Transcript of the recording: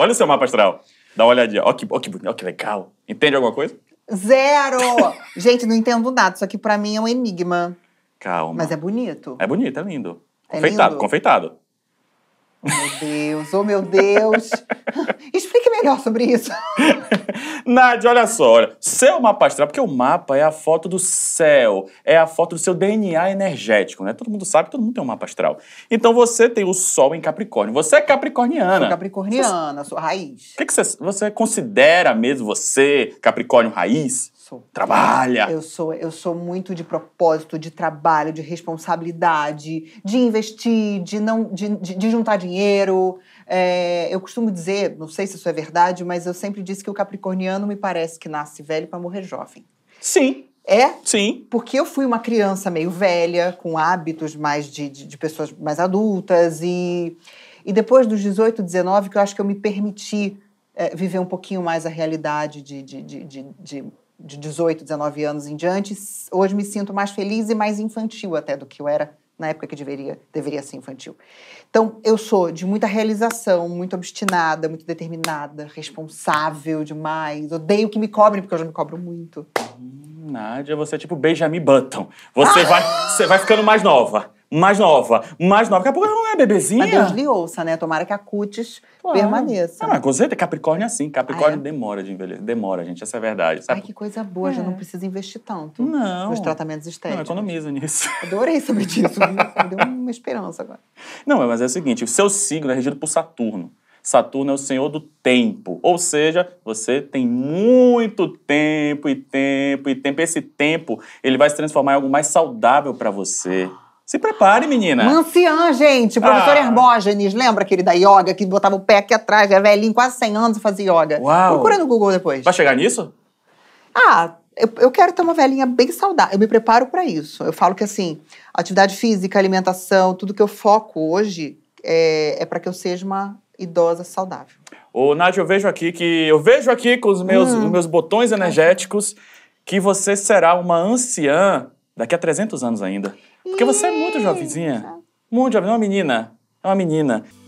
Olha o seu mapa astral. Dá uma olhadinha. Ó que, ó que, ó que legal. Entende alguma coisa? Zero! Gente, não entendo nada. Isso aqui pra mim é um enigma. Calma. Mas é bonito. É bonito, é lindo. É confeitado, lindo? confeitado. Oh, meu Deus, oh meu Deus. Explique melhor sobre isso. Nádia, olha só, olha. Seu mapa astral, porque o mapa é a foto do céu, é a foto do seu DNA energético, né? Todo mundo sabe, todo mundo tem um mapa astral. Então você tem o Sol em Capricórnio. Você é capricorniana. Sou capricorniana, você... sou raiz. O que, que você, você considera mesmo você, Capricórnio raiz? sou. Trabalha! Eu sou, eu sou muito de propósito, de trabalho, de responsabilidade, de investir, de não de, de, de juntar dinheiro. É, eu costumo dizer, não sei se isso é verdade, mas eu sempre disse que o capricorniano me parece que nasce velho para morrer jovem. Sim. É? Sim. Porque eu fui uma criança meio velha, com hábitos mais de, de, de pessoas mais adultas e, e depois dos 18, 19, que eu acho que eu me permiti é, viver um pouquinho mais a realidade de, de, de, de, de de 18, 19 anos em diante, hoje me sinto mais feliz e mais infantil até do que eu era na época que deveria, deveria ser infantil. Então, eu sou de muita realização, muito obstinada, muito determinada, responsável demais. Odeio que me cobrem, porque eu já me cobro muito. Hum, Nádia, você é tipo Benjamin Button. Você, ah! vai, você vai ficando mais nova mais nova, mais nova. Daqui a pouco ela não é bebezinha. Mas Deus lhe ouça, né? Tomara que a cutis claro. permaneça. Não, ah, mas com certeza, Capricórnio é assim. Capricórnio ah, é? demora de envelhecer. Demora, gente. Essa é a verdade. Sabe? Ai, que coisa boa. É. Já não precisa investir tanto não. nos tratamentos estéticos. Não, economiza nisso. Adorei saber disso. Me deu uma esperança agora. Não, mas é o seguinte. O seu signo é regido por Saturno. Saturno é o senhor do tempo. Ou seja, você tem muito tempo e tempo e tempo. Esse tempo, ele vai se transformar em algo mais saudável para você. Ah se prepare, menina. Anciã, gente. Professor ah. Hermógenes. Lembra aquele da yoga que botava o pé aqui atrás? Era é velhinho, quase 100 anos e fazia yoga. Uau. Procura no Google depois. Vai chegar nisso? Ah, eu, eu quero ter uma velhinha bem saudável. Eu me preparo para isso. Eu falo que, assim, atividade física, alimentação, tudo que eu foco hoje é, é para que eu seja uma idosa saudável. Ô, Nádia, eu vejo aqui que... Eu vejo aqui com os meus, hum. os meus botões energéticos que você será uma anciã Daqui a 300 anos ainda. Porque você é muito jovenzinha. Muito jovem. É uma menina. É uma menina.